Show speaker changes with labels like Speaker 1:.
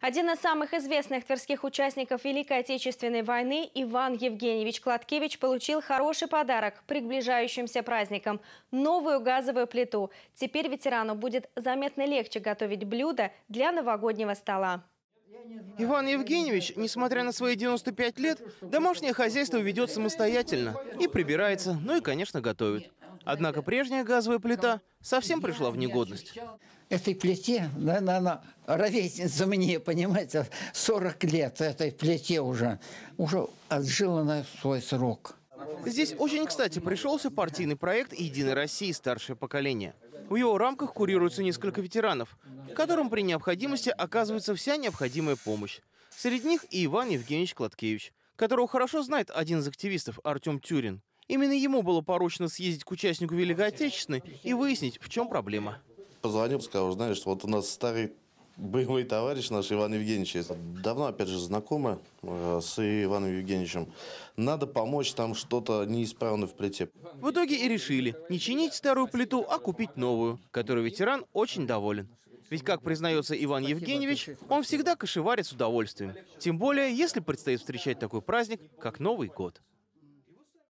Speaker 1: Один из самых известных тверских участников Великой Отечественной войны Иван Евгеньевич Кладкевич получил хороший подарок приближающимся праздникам – новую газовую плиту. Теперь ветерану будет заметно легче готовить блюда для новогоднего стола.
Speaker 2: Иван Евгеньевич, несмотря на свои 95 лет, домашнее хозяйство ведет самостоятельно. И прибирается, ну и, конечно, готовит. Однако прежняя газовая плита совсем пришла в негодность
Speaker 3: этой плите, наверное, она ровесница мне, понимаете, 40 лет этой плите уже, уже отжила на свой срок.
Speaker 2: Здесь очень, кстати, пришелся партийный проект «Единой России. Старшее поколение». В его рамках курируются несколько ветеранов, которым при необходимости оказывается вся необходимая помощь. Среди них и Иван Евгеньевич Кладкевич, которого хорошо знает один из активистов Артем Тюрин. Именно ему было поручено съездить к участнику Великой Отечественной и выяснить, в чем проблема
Speaker 4: позвонил, сказал, знаешь, вот у нас старый боевой товарищ наш Иван Евгеньевич, давно, опять же, знакомы э, с Иваном Евгеньевичем. Надо
Speaker 2: помочь, там что-то неисправно в плите. В итоге и решили не чинить старую плиту, а купить новую, которую ветеран очень доволен. Ведь, как признается Иван Евгеньевич, он всегда кошеварит с удовольствием. Тем более, если предстоит встречать такой праздник, как Новый год.